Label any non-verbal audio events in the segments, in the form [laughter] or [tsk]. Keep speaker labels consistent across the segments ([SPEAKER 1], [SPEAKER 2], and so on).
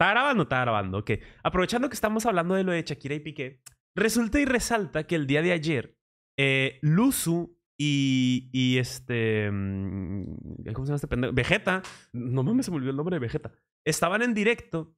[SPEAKER 1] ¿Está grabando? Está grabando, ok. Aprovechando que estamos hablando de lo de Shakira y Piqué, resulta y resalta que el día de ayer, eh, Luzu y, este. Mm, ¿Cómo se llama este pendejo? Vegeta. No mames, se volvió el nombre de Vegeta. Estaban en directo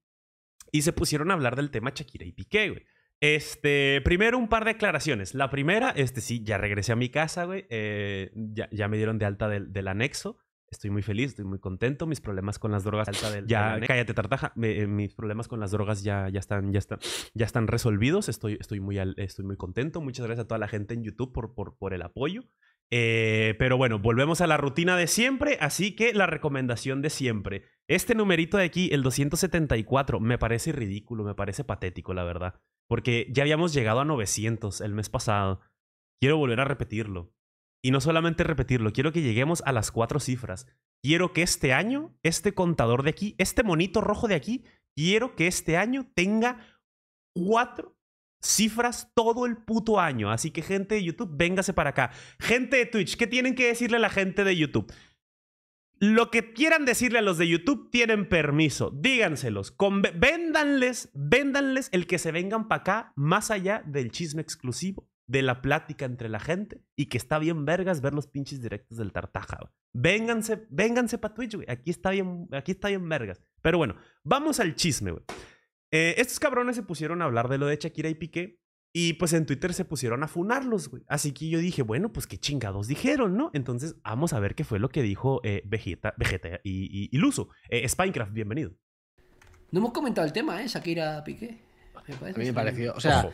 [SPEAKER 1] y se pusieron a hablar del tema Shakira y Piqué, güey. Este, primero un par de aclaraciones. La primera, este sí, ya regresé a mi casa, güey. Eh, ya, me dieron de alta del anexo estoy muy feliz, estoy muy contento. Mis problemas con las drogas ya cállate tartaja. Eh, mis problemas con las drogas ya, ya están ya están ya resolvidos. Estoy estoy muy estoy muy contento. Muchas gracias a toda la gente en YouTube por por, por el apoyo. Eh, pero bueno, volvemos a la rutina de siempre, así que la recomendación de siempre. Este numerito de aquí, el 274, me parece ridículo, me parece patético, la verdad. Porque ya habíamos llegado a 900 el mes pasado. Quiero volver a repetirlo. Y no solamente repetirlo, quiero que lleguemos a las cuatro cifras. Quiero que este año, este contador de aquí, este monito rojo de aquí, quiero que este año tenga cuatro cifras todo el puto año. Así que gente de YouTube, véngase para acá. Gente de Twitch, ¿qué tienen que decirle a la gente de YouTube? Lo que quieran decirle a los de YouTube tienen permiso. Díganselos. Véndanles, véndanles el que se vengan para acá más allá del chisme exclusivo de la plática entre la gente y que está bien vergas ver los pinches directos del Tartaja. Vénganse, vénganse para Twitch, güey. Aquí está bien, aquí está bien vergas. Pero bueno, vamos al chisme, güey. Eh, estos cabrones se pusieron a hablar de lo de Shakira y Piqué y pues en Twitter se pusieron a funarlos, güey. Así que yo dije, bueno, pues qué chingados dijeron, ¿no? Entonces vamos a ver qué fue lo que dijo eh, Vegeta, y, Luso. Eh, Spinecraft, bienvenido.
[SPEAKER 2] No hemos comentado el tema, ¿eh? Shakira Piqué. a mí me
[SPEAKER 1] pareció. O sea,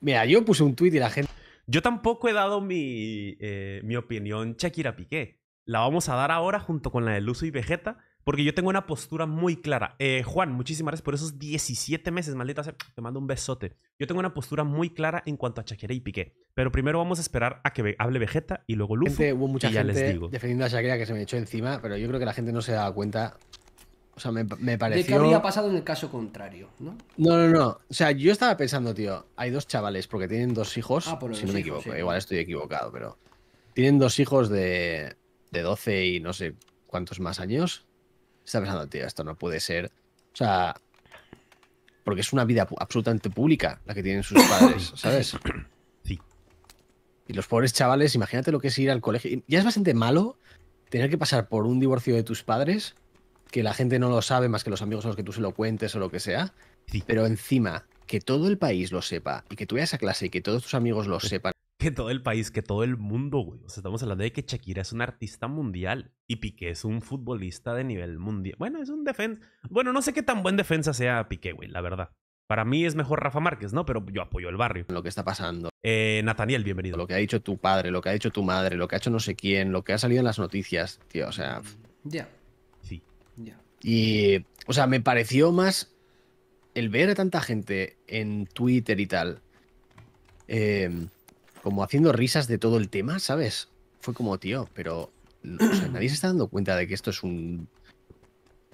[SPEAKER 1] Mira, yo puse un tweet y la gente. Yo tampoco he dado eh, mi, opinión Shakira Piqué. La vamos a dar ahora junto con la de Luzo y Vegeta, porque yo tengo una postura muy clara. Eh, Juan, muchísimas gracias por esos 17 meses, maldita sea. Te mando un besote. Yo tengo una postura muy clara en cuanto a Shakira y Piqué. Pero primero vamos a esperar a que hable Vegeta y luego Luz. hubo mucha gente ya les digo.
[SPEAKER 3] defendiendo a Shakira que se me echó encima, pero yo creo que la gente no se da cuenta o sea, me, me pareció... ¿De qué habría
[SPEAKER 2] pasado en el caso contrario? ¿no?
[SPEAKER 3] no, no, no. O sea, yo estaba pensando, tío, hay dos chavales porque tienen dos hijos. Ah, por si no me equivoco, igual estoy equivocado, pero... Tienen dos hijos de, de 12 y no sé cuántos más años. Estaba pensando, tío, esto no puede ser. O sea, porque es una vida absolutamente pública la que tienen sus padres, [coughs] ¿sabes? Sí. Y los pobres chavales, imagínate lo que es ir al colegio. Ya es bastante malo tener que pasar por un divorcio de tus padres que la gente no lo sabe más que los amigos a los que tú se lo cuentes o lo que sea, pero encima que todo el país lo sepa y que tú vayas a clase y que todos tus amigos lo pues sepan.
[SPEAKER 1] Que todo el país, que todo el mundo, güey. O sea, estamos hablando de que Shakira es un artista mundial y Piqué es un futbolista de nivel mundial. Bueno, es un defensa. Bueno, no sé qué tan buen defensa sea Piqué, güey, la verdad. Para mí es mejor Rafa Márquez, ¿no? Pero yo apoyo el barrio. Lo que está
[SPEAKER 3] pasando. Eh, Nathaniel, bienvenido. Lo que ha dicho tu padre, lo que ha dicho tu madre, lo que ha hecho no sé quién, lo que ha salido en las noticias, tío. O sea. Ya. Y, o sea, me pareció más el ver a tanta gente en Twitter y tal, em, como haciendo risas de todo el tema, ¿sabes? Fue como, tío, pero nadie se está dando cuenta de que esto es un...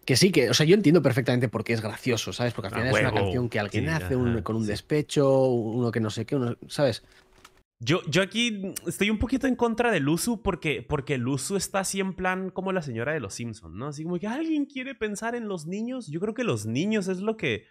[SPEAKER 3] Que sí, que, o sea, yo entiendo perfectamente por qué es gracioso, ¿sabes? Porque al final es una canción que alguien hace con un despecho, uno que no sé qué, uno, ¿sabes? Yo,
[SPEAKER 1] aquí estoy un poquito en contra de Luzu porque, porque Luzu está así en plan como la señora de los Simpsons, ¿no? Así como que alguien quiere pensar en los niños. Yo creo que los niños es lo que...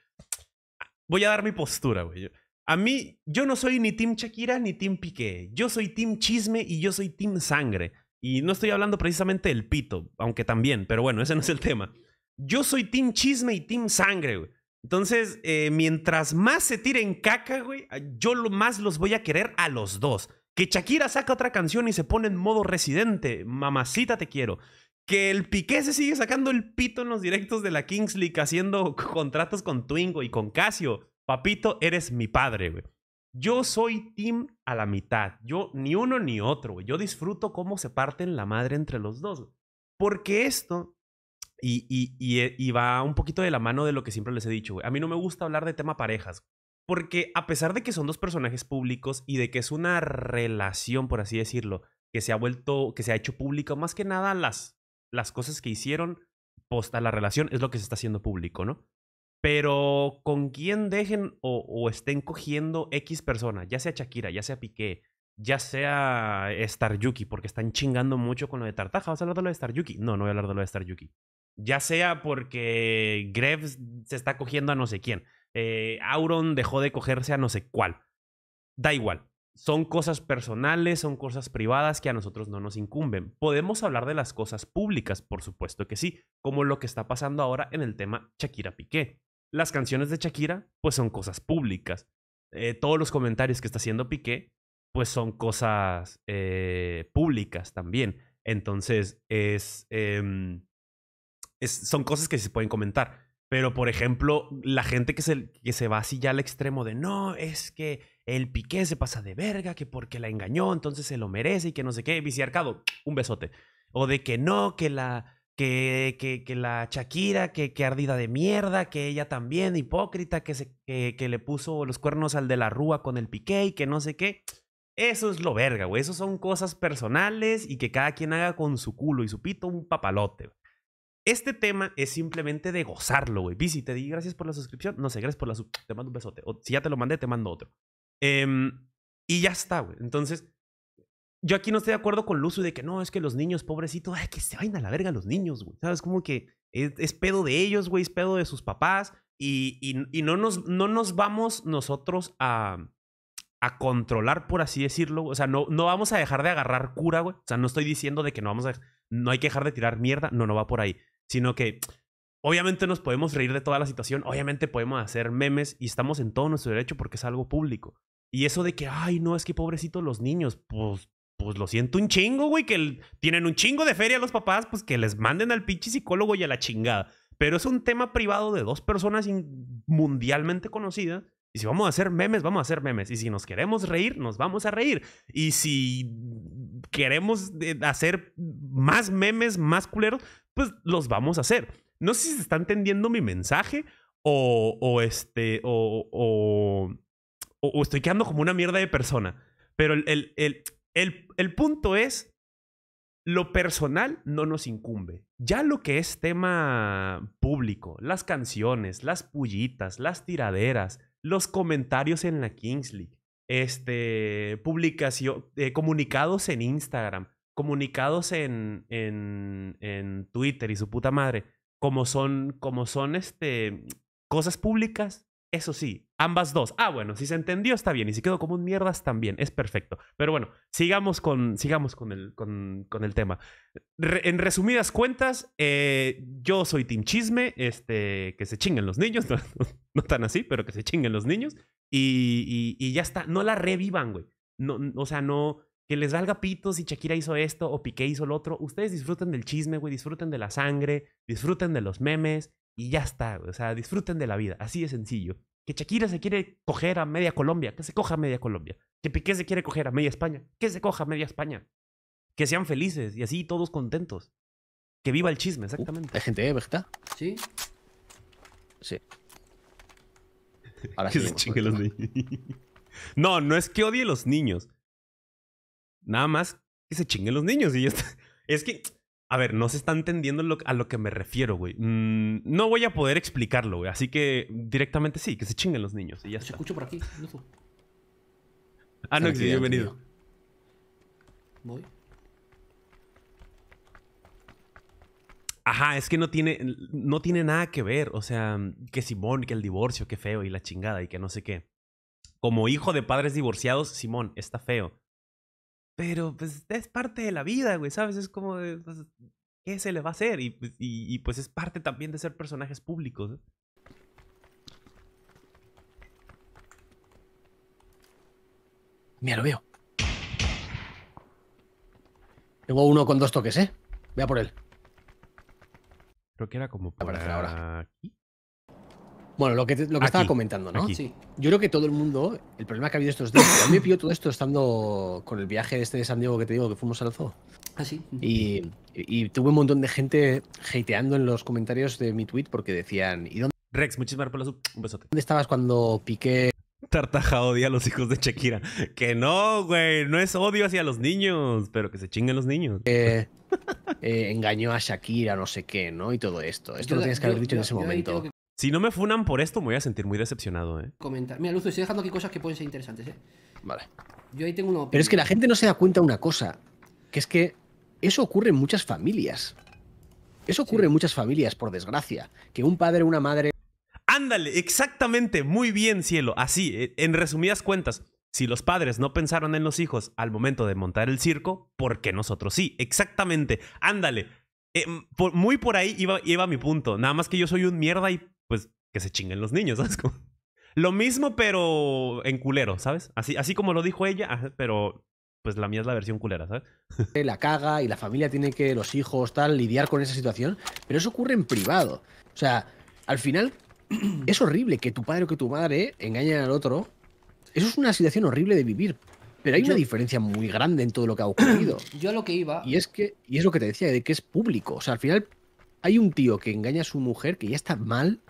[SPEAKER 1] Voy a dar mi postura, güey. A mí, yo no soy ni Team Shakira ni Team Piqué. Yo soy Team Chisme y yo soy Team Sangre. Y no estoy hablando precisamente del pito, aunque también, pero bueno, ese no es el tema. Yo soy Team Chisme y Team Sangre, güey. Entonces, eh, mientras más se tiren caca, güey, yo lo más los voy a querer a los dos. Que Shakira saca otra canción y se pone en modo residente. Mamacita, te quiero. Que el Piqué se sigue sacando el pito en los directos de la Kings League haciendo [laughs] contratos con Twingo y con Casio. Papito, eres mi padre, güey. Yo soy team a la mitad. Yo ni uno ni otro, güey. Yo disfruto cómo se parten la madre entre los dos. Porque esto y, eh, y, va un poquito de la mano de lo que siempre les he dicho, A mí no me gusta hablar de tema parejas. Porque a pesar de que son dos personajes públicos y de que es una relación, por así decirlo, que se ha vuelto, que se ha hecho pública, más que nada las, las cosas que hicieron a la relación es lo que se está haciendo público, ¿no? Pero con quién dejen o, o estén cogiendo X persona, ya sea Shakira, ya sea Piqué, ya sea Star Yuki, porque están chingando mucho con lo de Tartaja. ¿Vas a hablar de lo de Star Yuki? No, no voy a hablar de lo de Star Yuki. Ya sea porque Greves se está cogiendo a no sé quién. Eh, Auron dejó de cogerse a no sé cuál. Da igual. Son cosas personales, son cosas privadas que a nosotros no nos incumben. Podemos hablar de las cosas públicas, por supuesto que sí, como lo que está pasando ahora en el tema Shakira Piqué. Las canciones de Shakira, pues son cosas públicas. Eh, todos los comentarios que está haciendo Piqué, pues son cosas eh, públicas también. Entonces, es, em, son cosas que se pueden comentar. Pero, por ejemplo, la gente que se, que se va así ya al extremo de no, es que el Piqué se pasa de verga, que porque la engañó, entonces se lo merece y que no sé qué, viciarcado, un besote. O de que no, que la, que, que, la Shakira, que, ardida de mierda, que ella también, hipócrita, que, se, que, le puso los cuernos al de la rúa con el Piqué y que no sé qué. Eso es lo verga, güey. Eso son cosas personales y que cada quien haga con su culo y su pito un papalote. Este tema es simplemente de gozarlo, güey. te di gracias por la suscripción. No sé, gracias por la sub. Te mando un besote. O, si ya te lo mandé, te mando otro. Em, y ya está, güey. Entonces, yo aquí no estoy de acuerdo con Luzu de que no, es que los niños, pobrecito. ay, que se vayan a la verga los niños, güey. ¿Sabes? Como que es, pedo de ellos, güey, es pedo de sus papás. Y, y, y, no, nos, no nos vamos nosotros a, a controlar, por así decirlo. O sea, no, no vamos a dejar de agarrar cura, güey. O sea, no estoy diciendo de que no vamos a. No hay que dejar de tirar mierda. No, no va por ahí sino que obviamente nos podemos reír de toda la situación, obviamente podemos hacer memes y estamos en todo nuestro derecho porque es algo público. Y eso de que, ay, no, es que pobrecitos los niños, pues, pues lo siento un chingo, güey, que tienen un chingo de feria los papás, pues que les manden al pinche psicólogo y a la chingada. Pero es un tema privado de dos personas mundialmente conocidas. Y si vamos a hacer memes, vamos a hacer memes. Y si nos queremos reír, nos vamos a reír. Y si queremos eh, hacer más memes, más culeros, pues los vamos a hacer. No sé si se está entendiendo mi mensaje o, este, o, o, estoy quedando como una mierda de persona. Pero el, el, el, el, punto es, lo personal no nos incumbe. Ya lo que es tema público, las canciones, las pullitas, las tiraderas, los comentarios en la Kingsley, este, eh, comunicados en Instagram, comunicados en, en, en Twitter y su puta madre, como son, como son este, cosas públicas, eso sí, ambas dos. Ah, bueno, si se entendió está bien y si quedó como un mierdas también, es perfecto. Pero bueno, sigamos con, sigamos con, el, con, el tema. en resumidas cuentas, eh, yo soy Team Chisme, este, que se chinguen los niños, [laughs] no, tan así, pero que se chinguen los niños y, ya está, no la revivan, güey. No, o sea, no, que les valga pito si Shakira hizo esto o Piqué hizo lo otro. Ustedes disfruten del chisme, güey, disfruten de la sangre, disfruten de los memes y ya está, O sea, disfruten de la vida, así de sencillo. Que Shakira se quiere coger a media Colombia, que se coja a media Colombia. Que Piqué se quiere coger a media España, que se coja a media España. Que sean felices y así todos contentos. Que viva el chisme, exactamente. hay gente, ¿eh? ¿verdad? Sí. Sí. [laughs] que se los niños. [laughs] No, no es que odie los niños Nada más que se chinguen los niños y ya está. [laughs] Es que, a ver, no se está entendiendo a lo que me refiero, güey. Mm, no voy a poder explicarlo, güey. Así que directamente sí, que se chinguen los niños y ya
[SPEAKER 2] escucho por aquí.
[SPEAKER 1] Ah, no, ah, bienvenido. Voy. Ajá, es que no tiene, no tiene nada que ver. O sea, que Simón, que el divorcio, que feo y la chingada y que no sé qué. Como hijo de padres divorciados, Simón, está feo. Pero pues es parte de la vida, güey, ¿sabes? Es como, pues, ¿qué se le va a hacer? Pues, y, pues es parte también de ser personajes públicos.
[SPEAKER 3] Mira, lo veo. Tengo uno con dos toques, ¿eh? Voy a por él. Creo que era como para aquí. Ahora. Bueno, lo que, estaba comentando, ¿no? Sí. Yo creo que todo el mundo, el problema que ha habido estos días, a mí me pidió todo esto estando con el viaje este de San Diego que te digo, que fuimos al zoo. Ah, sí. Y, tuve un montón de gente hateando en los comentarios de mi tweet porque decían, ¿y dónde? Rex, muchísimas gracias por la sub. Un besote. ¿Dónde estabas cuando piqué? Tartaja odia a los hijos de Shakira.
[SPEAKER 1] Que no, güey, no es odio hacia los niños, pero que se chinguen los niños. Eh, engañó a Shakira, no sé qué, ¿no? Y todo esto. Esto lo tienes que haber dicho en ese momento. Si no me funan por esto, me voy a sentir muy decepcionado, ¿eh?
[SPEAKER 2] Comentar. Mira, Luzo, estoy dejando aquí cosas que pueden ser interesantes, ¿eh? Vale. Yo ahí tengo uno. Pero es que la gente
[SPEAKER 3] no se da cuenta de una cosa, que es que eso ocurre en muchas familias. Eso ocurre en muchas familias, por desgracia. Que un padre una madre...
[SPEAKER 1] Ándale, exactamente, muy bien, cielo. Así, eh, en resumidas cuentas, si los padres no pensaron en los hijos al momento de montar el circo, ¿por qué nosotros sí? Exactamente, ándale. Em, muy por ahí iba, iba mi punto. Nada más que yo soy un mierda y pues que se chinguen los niños, ¿sabes? lo mismo, pero en culero, ¿sabes? Así, así como lo dijo ella, pero
[SPEAKER 3] pues la mía es la versión culera, ¿sabes? [laughs] La caga y la familia tiene que, los hijos, tal, lidiar con esa situación, pero eso ocurre en privado. O sea, al final [clears throat] es horrible que tu padre o que tu madre engañen al otro. Eso es una situación horrible de vivir. Pero hay una diferencia muy grande en todo lo que ha ocurrido. [clears throat] Yo lo que iba. Y es que, y es lo que te decía, de que es público. O sea, al final hay un tío que engaña a su mujer que ya está mal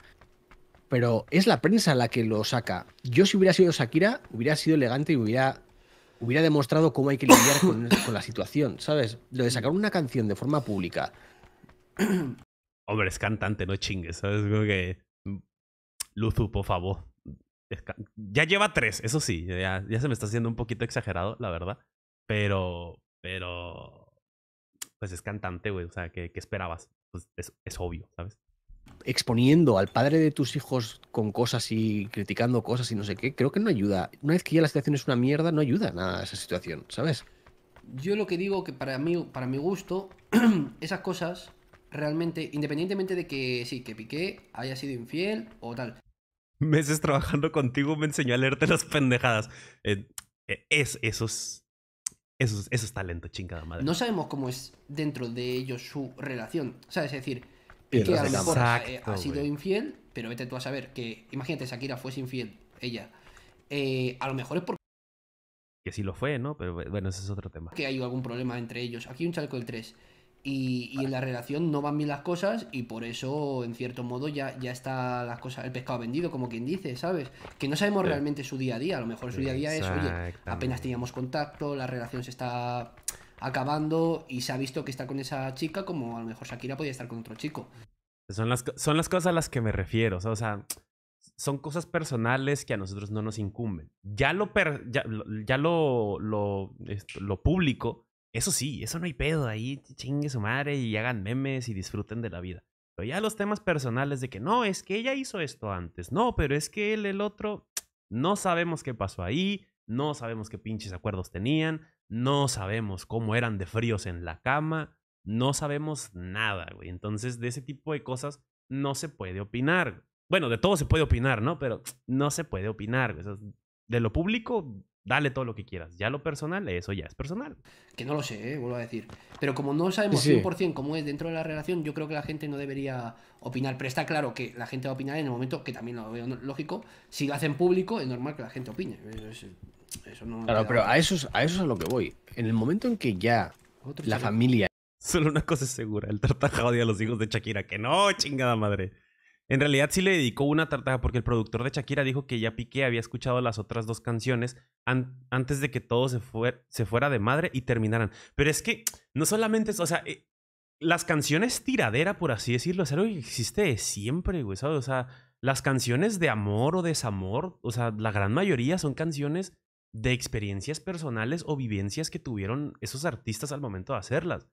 [SPEAKER 3] pero es la prensa la que lo saca. Yo si hubiera sido Shakira, hubiera sido elegante y hubiera, hubiera demostrado cómo hay que lidiar [coughs] con, la situación, ¿sabes? Lo de sacar una canción de forma pública.
[SPEAKER 1] [coughs] Hombre, es cantante, no chingues, ¿sabes? Creo que... Luzu, por favor. Ya lleva tres, eso sí. Ya, se me está haciendo un poquito exagerado, la verdad. Pero. Pero. Pues es cantante, güey. O sea, ¿qué, qué esperabas? Pues es, obvio, ¿sabes?
[SPEAKER 3] exponiendo al padre de tus hijos con cosas y criticando cosas y no sé qué, creo que no ayuda. Una vez que ya la situación es una mierda, no ayuda nada a esa situación, ¿sabes?
[SPEAKER 2] Yo lo que digo que para mí, para mi gusto, [clears throat] esas cosas realmente, independientemente de que sí, que Piqué haya sido infiel o tal.
[SPEAKER 1] Meses trabajando contigo me enseñó a leerte las pendejadas. Eh, eh, es, esos eso, eso es, chingada madre. No
[SPEAKER 2] sabemos cómo es dentro de ellos su relación. ¿Sabes? Es decir, que a lo mejor ha, sido infiel, pero vete tú a saber que, imagínate, Shakira fuese infiel, ella. Eh, a lo mejor es porque...
[SPEAKER 1] Que sí lo fue, ¿no? Pero bueno, ese es otro tema.
[SPEAKER 2] Que hay algún problema entre ellos. Aquí un chalco del 3. Y, en la relación no van bien las cosas y por eso, en cierto modo, ya, ya está las cosas, el pescado vendido, como quien dice, ¿sabes? Que no sabemos realmente su día a día. A lo mejor su día a día es, oye, apenas teníamos contacto, la relación se está acabando y se ha visto que está con esa chica como a lo mejor Shakira podía estar con otro chico.
[SPEAKER 1] Son las, son las cosas a las que me refiero, o sea, son cosas personales que a nosotros no nos incumben. Ya lo, per, ya, lo, lo, lo público, eso sí, eso no hay pedo, ahí chingue su madre y hagan memes y disfruten de la vida. Pero ya los temas personales de que no, es que ella hizo esto antes, no, pero es que él, el otro, no sabemos qué pasó ahí, no sabemos qué pinches acuerdos tenían, no sabemos cómo eran de fríos en la cama, no sabemos nada, güey. Entonces, de ese tipo de cosas no se puede opinar. Bueno, de todo se puede opinar, ¿no? Pero [tsk] no se puede opinar. de lo público dale todo lo que quieras. Ya lo personal, eso ya es personal. Que no lo sé, ¿eh? vuelvo
[SPEAKER 2] a decir. Pero como no sabemos 100% cómo es dentro de la relación, yo creo que la gente no debería opinar. Pero está claro que la gente va a opinar en el momento, que también lo veo lógico, si lo hacen público, es normal que la gente opine. claro, pero
[SPEAKER 3] a eso, a eso es a lo que voy. En el momento en que ya la familia... Solo una cosa
[SPEAKER 1] es segura, el tartaja odia a los hijos de Shakira. Que no, chingada madre. En realidad sí le dedicó una tartaja porque el productor de Shakira dijo que ya Piqué había escuchado las otras dos canciones antes de que todo se, fuera de madre y terminaran. Pero es que no solamente o sea, eh, las canciones tiradera, por así decirlo, es algo que existe siempre, güey, O sea, las canciones de amor o desamor, o sea, la gran mayoría son canciones de experiencias personales o vivencias que tuvieron esos artistas al momento de hacerlas.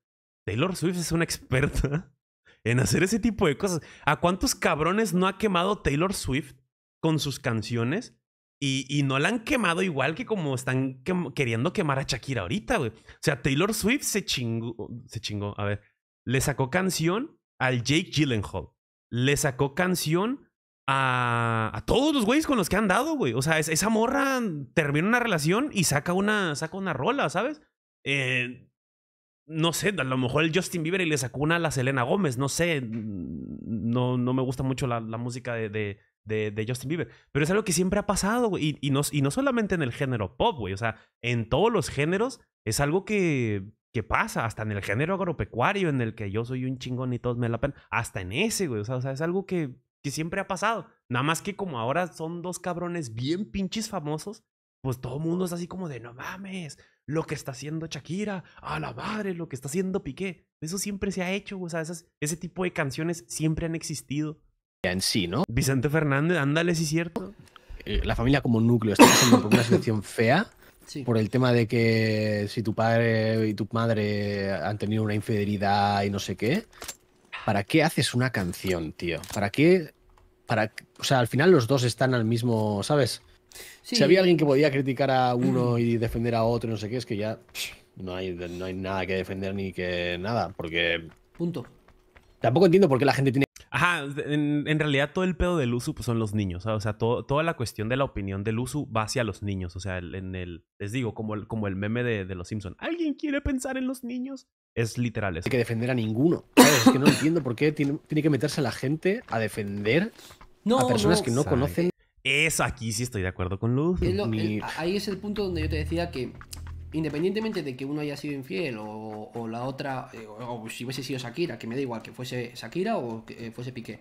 [SPEAKER 1] Taylor Swift es una [laughs] experta en hacer ese tipo de cosas. ¿A cuántos cabrones no ha quemado Taylor Swift con sus canciones? Y, y no la han quemado igual que como están queriendo quemar a Shakira ahorita, güey. O sea, Taylor Swift se chingó, se chingó, a ver, le sacó canción al Jake Gyllenhaal. Le sacó canción a, a todos los güeyes con los que han dado, güey. O sea, esa morra termina una relación y saca una, saca una rola, ¿sabes? Eh, no sé, a lo mejor el Justin Bieber y le sacó una a la Selena Gómez, no sé, no, no me gusta mucho la, música de, Justin Bieber, pero es algo que siempre ha pasado, y, no, y no solamente en el género pop, güey, o sea, en todos los géneros es algo que, que pasa, hasta en el género agropecuario, en el que yo soy un chingón y todos me la pena, hasta en ese, güey, o sea, o sea es algo que, que siempre ha pasado, nada más que como ahora son dos cabrones bien pinches famosos, pues todo el mundo es así como de, no mames, lo que está haciendo Shakira, a la madre, lo que está haciendo Piqué. Eso siempre se ha hecho, o sea, ese tipo de canciones siempre han existido. Ya en sí, ¿no? Vicente
[SPEAKER 3] Fernández, ándale, si es cierto. Eh, la familia como núcleo está pasando por una situación fea. Por el tema de que si tu padre y tu madre han tenido una infidelidad y no sé qué, ¿para qué haces una canción, tío? ¿Para qué? Para, o sea, al final los dos están al mismo, ¿sabes? Sí. Si había alguien que podía criticar a uno y defender a otro, no sé qué, es que ya no hay, no hay nada que defender ni que nada, porque... Punto. Tampoco entiendo por qué la gente tiene...
[SPEAKER 1] Ajá, en, en realidad todo el pedo del uso pues, son los niños, o sea, toda la cuestión de la opinión del uso va hacia los niños, o sea, en el, les digo,
[SPEAKER 3] como el, como el meme de, los Simpsons,
[SPEAKER 1] ¿alguien quiere pensar en los niños?
[SPEAKER 3] Es literal eso. Hay que defender a ninguno, es que no entiendo por qué tiene, tiene que meterse la gente a defender a personas que no conocen eso aquí sí estoy de acuerdo con Luz.
[SPEAKER 2] ahí es el punto donde yo te decía que independientemente de que uno haya sido infiel o, la otra, eh, o, si hubiese sido Shakira, que me da igual que fuese Shakira o que eh, fuese Piqué,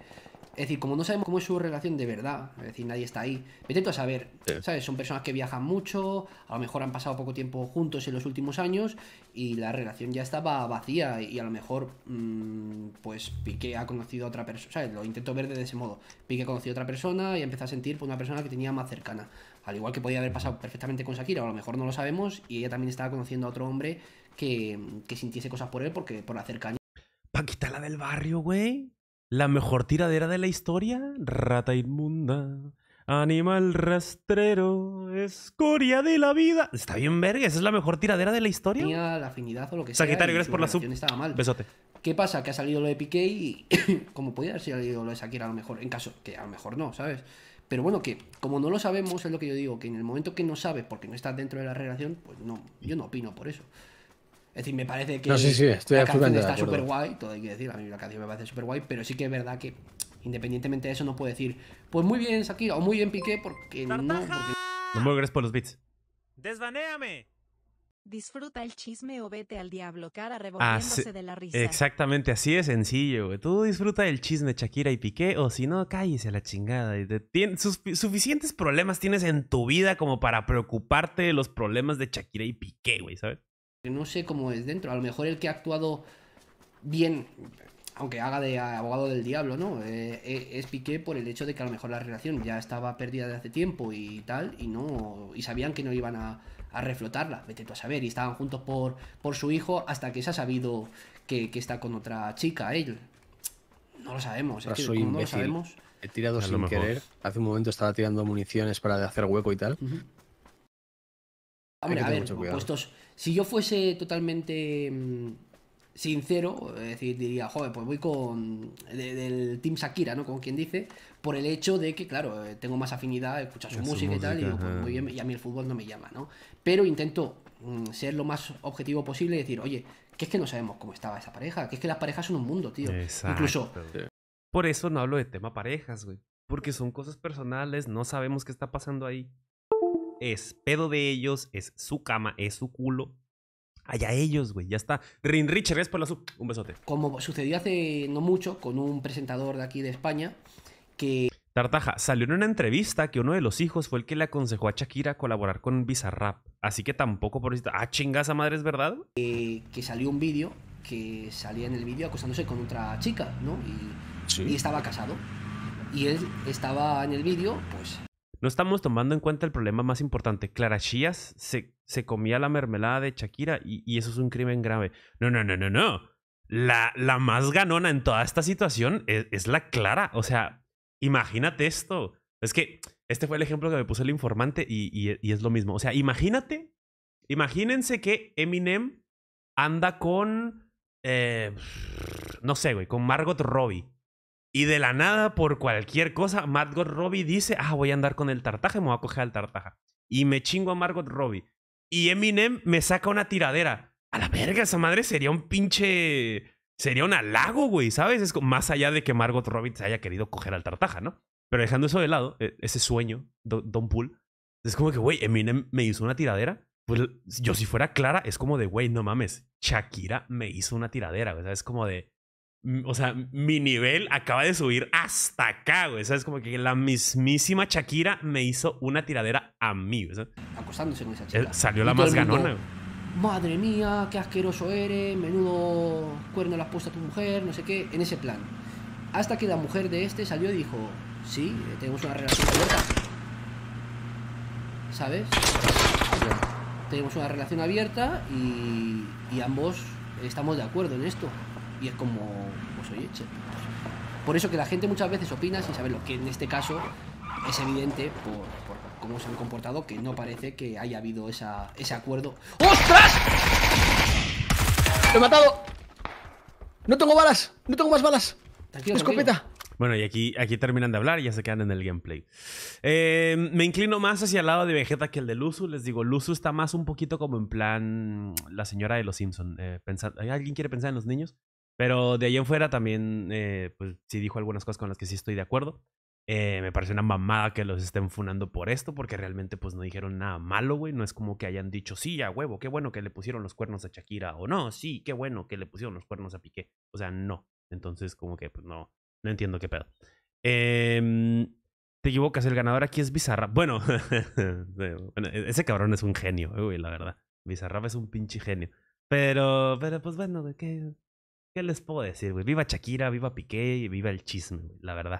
[SPEAKER 2] es decir, como no sabemos cómo es su relación de verdad, es decir, nadie está ahí, me intento saber, ¿sabes? Son personas que viajan mucho, a lo mejor han pasado poco tiempo juntos en los últimos años y la relación ya estaba vacía y a lo mejor, mm, pues Piqué ha conocido a otra persona, ¿sabes? Lo intento ver de ese modo. Piqué ha conocido a otra persona y empezó a sentir por pues, una persona que tenía más cercana. Al igual que podía haber pasado perfectamente con Shakira, a lo mejor no lo sabemos, y ella también estaba conociendo a otro hombre que, sintiese cosas por él porque por la cercanía. Paquita la del barrio, güey.
[SPEAKER 1] La mejor tiradera de la historia, rata inmunda. Animal rastrero, escoria de la vida. Está bien,
[SPEAKER 2] verga. Esa es la mejor tiradera de la historia. Tenía la afinidad o lo que sea. Sagitario, gracias por la sub. Estaba mal. Besote. ¿Qué pasa? Que ha salido lo de Piqué y [coughs] como podía haber salido lo de Shakira a lo mejor, en caso que a lo mejor no, ¿sabes? Pero bueno, que como no lo sabemos, es lo que yo digo, que en el momento que no sabes porque no estás dentro de la relación, pues no, yo no opino por eso. Es decir, me parece que no, sí, sí, estoy la canción está súper guay, todo hay que decir, a mí la canción me parece súper guay, pero sí que es verdad que independientemente de eso no puedo decir, pues muy bien Shakira o muy bien Piqué, porque no... Porque...
[SPEAKER 1] No me por los beats.
[SPEAKER 2] ¡Desvanéame!
[SPEAKER 1] Disfruta el chisme o vete al diablo, cara revolviéndose de la risa. Exactamente, así de sencillo. güey. Tú disfruta el chisme, Shakira y Piqué, o si no, cállese a la chingada. suficientes problemas tienes en tu vida como para preocuparte de los problemas de Shakira y Piqué, güey, ¿sabes?
[SPEAKER 2] no sé cómo es dentro. A lo mejor el que ha actuado bien, aunque haga de abogado del diablo, ¿no? Eh, eh, es Piqué por el hecho de que a lo mejor la relación ya estaba perdida de hace tiempo y tal, y no y sabían que no iban a, reflotarla, vete tú a saber, y estaban juntos por, por su hijo hasta que se ha sabido que, está con otra chica, él. No lo sabemos, no lo sabemos. He tirado sin querer.
[SPEAKER 3] Hace un momento estaba tirando municiones para hacer hueco y tal. Hombre, a ver, puestos,
[SPEAKER 2] si yo fuese totalmente mm, sincero, decir, diría, joder, pues voy con del Team Shakira, ¿no? Como quien dice, por el hecho de que, claro, eh, tengo más afinidad, escucho su, música, y tal, y pues bien, a mí el fútbol no me llama, ¿no? Pero intento mm, ser lo más objetivo posible y decir, oye, ¿qué es que no sabemos cómo estaba esa pareja, que es que las parejas son un mundo, tío. Exacto.
[SPEAKER 1] Incluso. Por eso no hablo de tema parejas, güey. Porque son cosas personales, no sabemos qué está pasando ahí es pedo de ellos, es su cama, es su culo. Allá ellos, güey, ya está. Rin Richard, es por la sub. Un besote.
[SPEAKER 2] Como sucedió hace no mucho con un presentador de aquí de España
[SPEAKER 1] que... Tartaja, salió en una entrevista que uno de los hijos fue el que le aconsejó a Shakira colaborar con Bizarrap. Así que tampoco por... Ah,
[SPEAKER 2] chingaza a madre, ¿es verdad? Eh, que salió un vídeo, que salía en el vídeo acostándose con otra chica, ¿no? Y, y estaba casado. Y él estaba en el vídeo, pues,
[SPEAKER 1] no estamos tomando en cuenta el problema más importante. Clara Chías se, se comía la mermelada de Shakira y, eso es un crimen grave. No, no, no, no, no. La, la más ganona en toda esta situación es, la Clara. O sea, imagínate esto. Es que este fue el ejemplo que me puso el informante y, es lo mismo. O sea, imagínate, imagínense que Eminem anda con, eh, no sé, güey, con Margot Robbie y de la nada, por cualquier cosa, Margot Robbie dice, ah, voy a andar con el tartaja, me voy a coger al tartaja. Y me chingo a Margot Robbie. Y Eminem me saca una tiradera. A la verga, esa madre sería un pinche... Sería un halago, güey, ¿sabes? Es más allá de que Margot Robbie se haya querido coger al tartaja, ¿no? Pero dejando eso de lado, e, ese sueño, Don, Don Pool, es como que, güey, Eminem me hizo una tiradera. Pues yo si fuera Clara, es como de, güey, no mames, Shakira me hizo una tiradera, ¿sabes? Es como de, o sea, mi nivel acaba de subir hasta acá, güey. ¿Sabes? Como que la mismísima Shakira me hizo una tiradera a mí, ¿sabes? Acostándose con esa eh, chica. Salió la más ganona,
[SPEAKER 2] Madre mía, qué asqueroso eres, menudo cuerno la has puesto a tu mujer, no sé qué, en ese plan. Hasta que la mujer de este salió y dijo, sí, eh, tenemos una relación abierta. ¿Sabes? Tenemos una relación abierta y, y ambos estamos de acuerdo en esto. Y es como, pues oye, pues, por eso que la gente muchas veces opina sin lo que en este caso es evidente por, cómo se han comportado que no parece que haya habido ese acuerdo. ¡Ostras! ¡Lo he matado! ¡No
[SPEAKER 3] tengo balas! ¡No tengo más balas! Tranquilo, ¡Escopeta!
[SPEAKER 1] Bueno, y aquí, aquí terminan de hablar y ya se quedan en el gameplay. Em, me inclino más hacia el lado de Vegeta que el de Luzu. Les digo, Luzu está más un poquito como en plan la señora de los Simpsons eh, ¿Alguien quiere pensar en los niños? Pero de ahí en fuera también, eh, pues sí dijo algunas cosas con las que sí estoy de acuerdo. Eh, me parece una mamada que los estén funando por esto, porque realmente pues no dijeron nada malo, güey. No es como que hayan dicho, sí, a huevo, qué bueno que le pusieron los cuernos a Shakira, o no, sí, qué bueno que le pusieron los cuernos a Piqué. O sea, no. Entonces, como que pues no, no entiendo qué pedo. Em, te equivocas, el ganador aquí es Bizarra. Bueno, [laughs] e-, ese cabrón es un genio, güey, la verdad. Bizarra es un pinche genio. Pero, pero pues bueno, de ¿qué? ¿Qué les puedo decir, Viva Shakira, viva Piqué y viva el chisme, la verdad.